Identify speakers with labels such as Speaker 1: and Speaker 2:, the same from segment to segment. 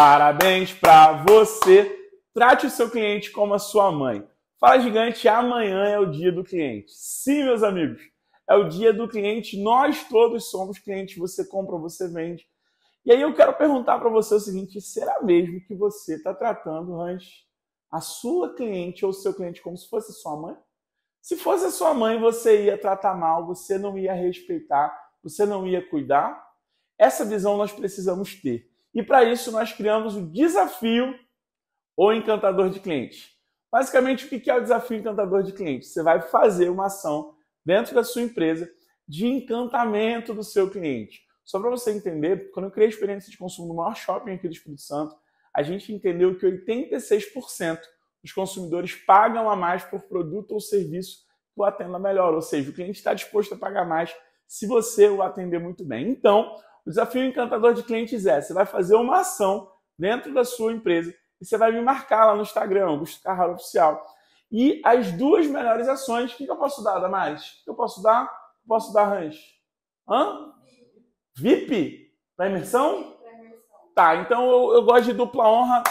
Speaker 1: Parabéns para você. Trate o seu cliente como a sua mãe. Fala Gigante, amanhã é o dia do cliente. Sim, meus amigos, é o dia do cliente. Nós todos somos clientes. Você compra, você vende. E aí eu quero perguntar para você o seguinte: será mesmo que você está tratando antes a sua cliente ou seu cliente como se fosse sua mãe? Se fosse a sua mãe, você ia tratar mal, você não ia respeitar, você não ia cuidar. Essa visão nós precisamos ter. E para isso nós criamos o desafio ou encantador de clientes. Basicamente, o que é o desafio encantador de clientes? Você vai fazer uma ação dentro da sua empresa de encantamento do seu cliente. Só para você entender, quando eu criei a experiência de consumo no maior shopping aqui do Espírito Santo, a gente entendeu que 86% dos consumidores pagam a mais por produto ou serviço que o atenda melhor. Ou seja, o cliente está disposto a pagar mais se você o atender muito bem. Então, o desafio encantador de clientes é: você vai fazer uma ação dentro da sua empresa e você vai me marcar lá no Instagram, Augusto Carraro Oficial. E as duas melhores ações, o que eu posso dar, que Eu posso dar? Eu posso dar, Range? Hã? VIP? Para imersão? Tá, então eu, eu gosto de dupla honra,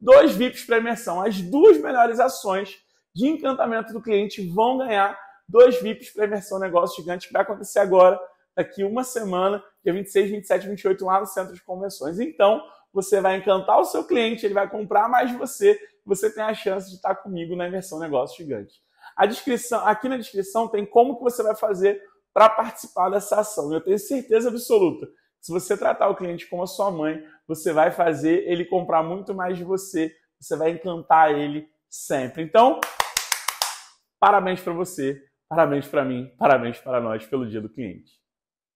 Speaker 1: dois VIPs para imersão. As duas melhores ações de encantamento do cliente vão ganhar dois VIPs para imersão negócio gigante que vai acontecer agora daqui uma semana, dia 26, 27, 28, lá no Centro de Convenções. Então, você vai encantar o seu cliente, ele vai comprar mais de você, você tem a chance de estar comigo na Inversão Negócio Gigante. A descrição, aqui na descrição tem como que você vai fazer para participar dessa ação. Eu tenho certeza absoluta. Se você tratar o cliente como a sua mãe, você vai fazer ele comprar muito mais de você, você vai encantar ele sempre. Então, parabéns para você, parabéns para mim, parabéns para nós pelo Dia do Cliente.